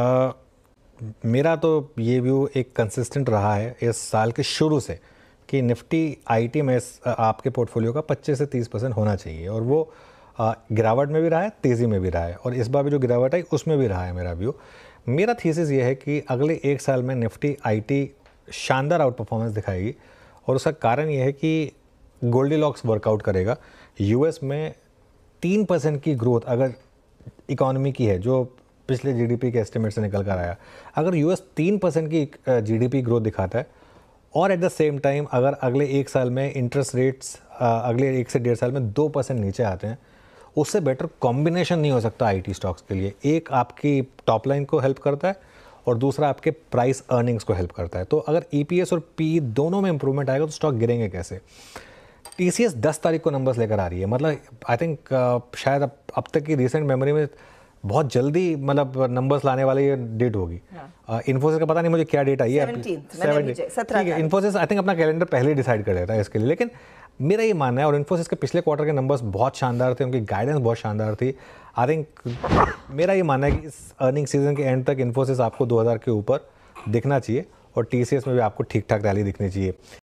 मेरा तो ये व्यू एक कंसिस्टेंट रहा है इस साल के शुरू से कि निफ्टी आई में आपके पोर्टफोलियो का 25 से 30 परसेंट होना चाहिए और वो गिरावट में भी रहा है तेज़ी में भी रहा है और इस बार भी जो गिरावट आई उसमें भी रहा है मेरा व्यू मेरा थीसिस ये है कि अगले एक साल में निफ्टी आई शानदार आउट परफॉर्मेंस दिखाएगी और उसका कारण यह है कि गोल्डी लॉक्स वर्कआउट करेगा यूएस में तीन परसेंट की ग्रोथ अगर इकोनॉमी की है जो पिछले जीडीपी के एस्टिमेट से निकल कर आया अगर यूएस तीन परसेंट की जीडीपी ग्रोथ दिखाता है और एट द सेम टाइम अगर अगले एक साल में इंटरेस्ट रेट्स अगले एक से डेढ़ साल में दो परसेंट नीचे आते हैं उससे बेटर कॉम्बिनेशन नहीं हो सकता आईटी स्टॉक्स के लिए एक आपकी टॉप लाइन को हेल्प करता है और दूसरा आपके प्राइस अर्निंग्स को हेल्प करता है तो अगर ई e और पी e दोनों में इंप्रूवमेंट आएगा तो स्टॉक गिरेंगे कैसे टी सी एस दस तारीख को नंबर्स लेकर आ रही है मतलब आई थिंक शायद अब अब तक की रिसेंट मेमोरी में बहुत जल्दी मतलब नंबर्स लाने वाली डेट होगी इन्फोसिस हाँ। का पता नहीं मुझे क्या डेट आई है इन्फोसिस आई थिंक अपना कैलेंडर पहले डिसाइड कर देता है इसके लिए लेकिन मेरा ये मानना है और इन्फोसिस के पिछले क्वार्टर के नंबर्स बहुत शानदार थे उनकी गाइडेंस बहुत शानदार थी आई थिंक मेरा ये मानना है कि इस अर्निंग सीजन के एंड तक इन्फोसिस आपको 2000 के ऊपर दिखना चाहिए और टी में भी आपको ठीक ठाक रैली दिखनी चाहिए